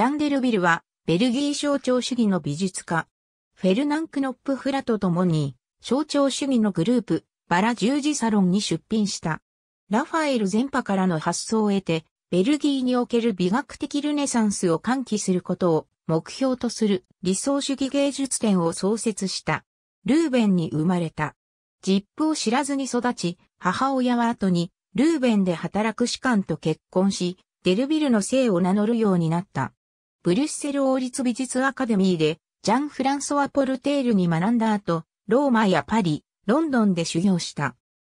ジャンデルビルは、ベルギー象徴主義の美術家、フェルナン・クノップ・フラと共に、象徴主義のグループ、バラ十字サロンに出品した。ラファエル全派からの発想を得て、ベルギーにおける美学的ルネサンスを喚起することを目標とする理想主義芸術展を創設した。ルーベンに生まれた。ジップを知らずに育ち、母親は後にルーベンで働く士官と結婚し、デルビルの姓を名乗るようになった。ブリュッセル王立美術アカデミーで、ジャン・フランソワ・ポルテールに学んだ後、ローマやパリ、ロンドンで修行した。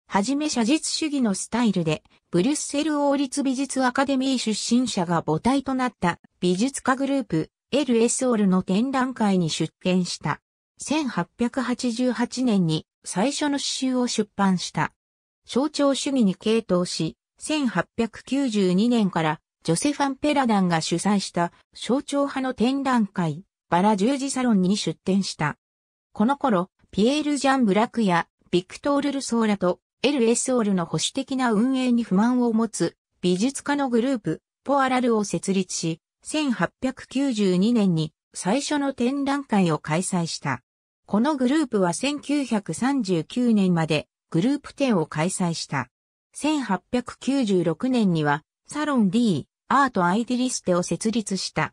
はじめ写実主義のスタイルで、ブリュッセル王立美術アカデミー出身者が母体となった美術家グループ LS オルの展覧会に出展した。1888年に最初の詩集を出版した。象徴主義に傾倒し、1892年からジョセファン・ペラダンが主催した象徴派の展覧会、バラ十字サロンに出展した。この頃、ピエール・ジャン・ブラクや、ビクトール・ルソーラと、LS オールの保守的な運営に不満を持つ、美術家のグループ、ポアラルを設立し、1892年に最初の展覧会を開催した。このグループは1939年までグループ展を開催した。1896年にはサロン D アート・アイディリステを設立した。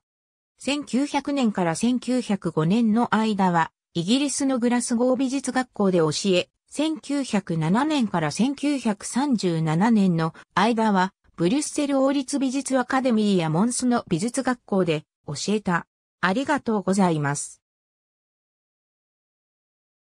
1900年から1905年の間は、イギリスのグラスゴー美術学校で教え、1907年から1937年の間は、ブリュッセル王立美術アカデミーやモンスの美術学校で教えた。ありがとうございます。